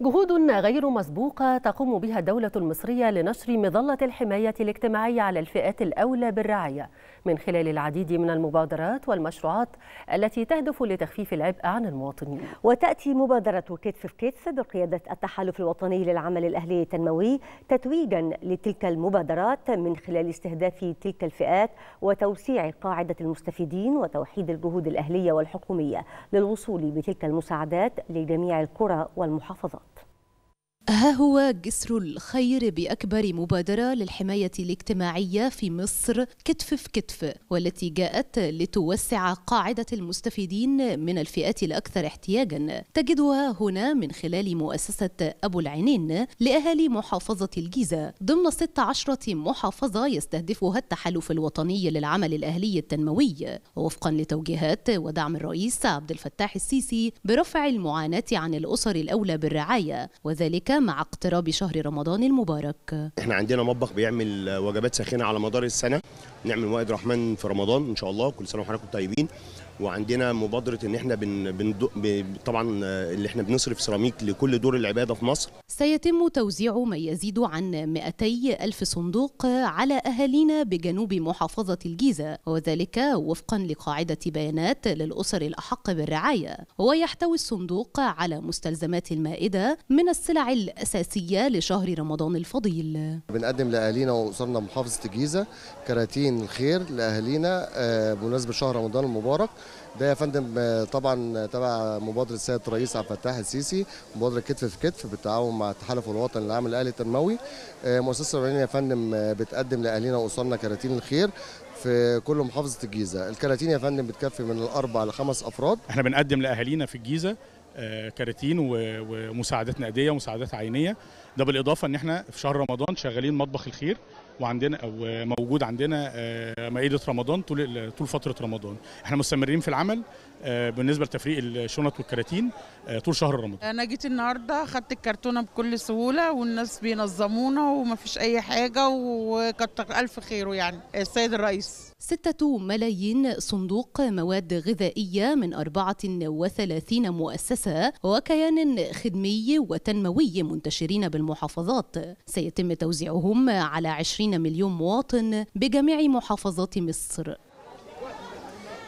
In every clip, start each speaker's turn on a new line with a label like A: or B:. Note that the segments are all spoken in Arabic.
A: جهود غير مسبوقة تقوم بها الدولة المصرية لنشر مظلة الحماية الاجتماعية على الفئات الأولى بالرعاية من خلال العديد من المبادرات والمشروعات التي تهدف لتخفيف العبء عن المواطنين وتأتي مبادرة كتف في كتف بقيادة التحالف الوطني للعمل الأهلي التنموي تتويجا لتلك المبادرات من خلال استهداف تلك الفئات وتوسيع قاعدة المستفيدين وتوحيد الجهود الأهلية والحكومية للوصول بتلك المساعدات لجميع القرى والمحافظات ها هو جسر الخير بأكبر مبادرة للحماية الاجتماعية في مصر كتف في كتف والتي جاءت لتوسع قاعدة المستفيدين من الفئات الأكثر احتياجا تجدها هنا من خلال مؤسسة أبو العينين لأهالي محافظة الجيزة ضمن 16 محافظة يستهدفها التحالف الوطني للعمل الأهلي التنموي وفقا لتوجيهات ودعم الرئيس عبد الفتاح السيسي برفع المعاناة عن الأسر الأولى بالرعاية وذلك مع اقتراب شهر رمضان المبارك
B: احنا عندنا مطبخ بيعمل وجبات ساخنة على مدار السنة نعمل وائد رحمن في رمضان ان شاء الله كل سنة وحضراتكم طيبين وعندنا مبادره ان احنا بن بندو طبعا اللي احنا بنصرف سيراميك لكل دور العباده في مصر
A: سيتم توزيع ما يزيد عن 200 الف صندوق على اهالينا بجنوب محافظه الجيزه وذلك وفقا لقاعده بيانات للاسر الاحق بالرعايه ويحتوي الصندوق على مستلزمات المائده من السلع الاساسيه لشهر رمضان الفضيل
C: بنقدم لاهالينا واسرنا محافظه الجيزه كراتين الخير لاهالينا آه، بمناسبه شهر رمضان المبارك ده يا فندم آه، طبعا تبع مبادره السيد الرئيس عبد الفتاح السيسي مبادره كتف في كتف بالتعاون مع التحالف الوطني العام الاهلي التنموي آه، مؤسسه ربعين يا فندم آه، بتقدم لاهالينا واصولنا كراتين الخير في كل محافظه الجيزه الكراتين يا فندم بتكفي
D: من الاربع لخمس افراد احنا بنقدم لاهالينا في الجيزه كراتين ومساعدات نقديه ومساعدات عينيه ده بالاضافه ان احنا في شهر رمضان شغالين مطبخ الخير وعندنا وموجود عندنا آه، مائده رمضان طول طول فتره رمضان احنا مستمرين في العمل آه، بالنسبه لتفريق الشنط والكراتين آه، طول شهر رمضان انا جيت النهارده خدت الكرتونه بكل سهوله والناس بينظمونا ومفيش اي حاجه وكتر
A: الف خيره يعني السيد الرئيس ستة ملايين صندوق مواد غذائية من 34 مؤسسة وكيان خدمي وتنموي منتشرين بالمحافظات سيتم توزيعهم على 20 مليون مواطن بجميع محافظات مصر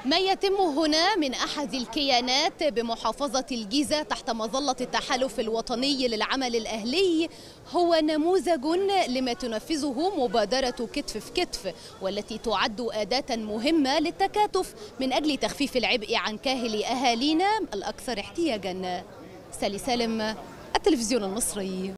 A: ما يتم هنا من أحد الكيانات بمحافظة الجيزة تحت مظلة التحالف الوطني للعمل الأهلي هو نموذج لما تنفذه مبادرة كتف في كتف والتي تعد أداة مهمة للتكاتف من أجل تخفيف العبء عن كاهل أهالينا الأكثر احتياجا سالي سالم التلفزيون المصري